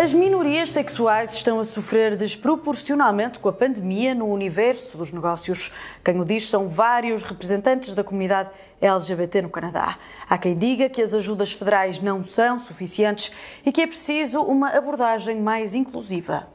As minorias sexuais estão a sofrer desproporcionalmente com a pandemia no universo dos negócios. Quem o diz são vários representantes da comunidade LGBT no Canadá. Há quem diga que as ajudas federais não são suficientes e que é preciso uma abordagem mais inclusiva.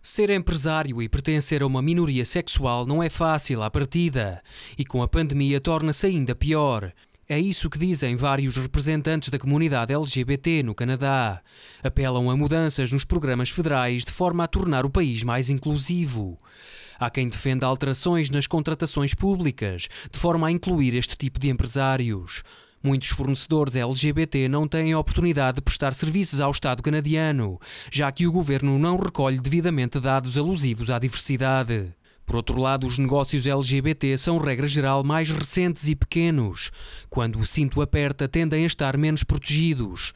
Ser empresário e pertencer a uma minoria sexual não é fácil à partida, e com a pandemia torna-se ainda pior. É isso que dizem vários representantes da comunidade LGBT no Canadá. Apelam a mudanças nos programas federais de forma a tornar o país mais inclusivo. Há quem defenda alterações nas contratações públicas, de forma a incluir este tipo de empresários. Muitos fornecedores LGBT não têm a oportunidade de prestar serviços ao Estado canadiano, já que o governo não recolhe devidamente dados alusivos à diversidade. Por outro lado, os negócios LGBT são, regra geral, mais recentes e pequenos. Quando o cinto aperta, tendem a estar menos protegidos.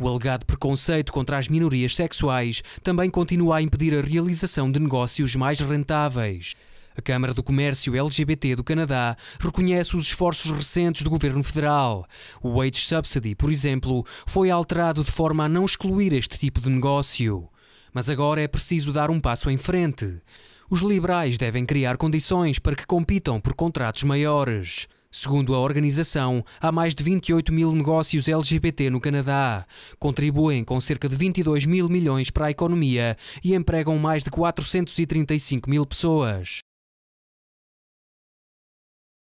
O alegado preconceito contra as minorias sexuais também continua a impedir a realização de negócios mais rentáveis. A Câmara do Comércio LGBT do Canadá reconhece os esforços recentes do governo federal. O Wage Subsidy, por exemplo, foi alterado de forma a não excluir este tipo de negócio. Mas agora é preciso dar um passo em frente os liberais devem criar condições para que compitam por contratos maiores. Segundo a organização, há mais de 28 mil negócios LGBT no Canadá. Contribuem com cerca de 22 mil milhões para a economia e empregam mais de 435 mil pessoas.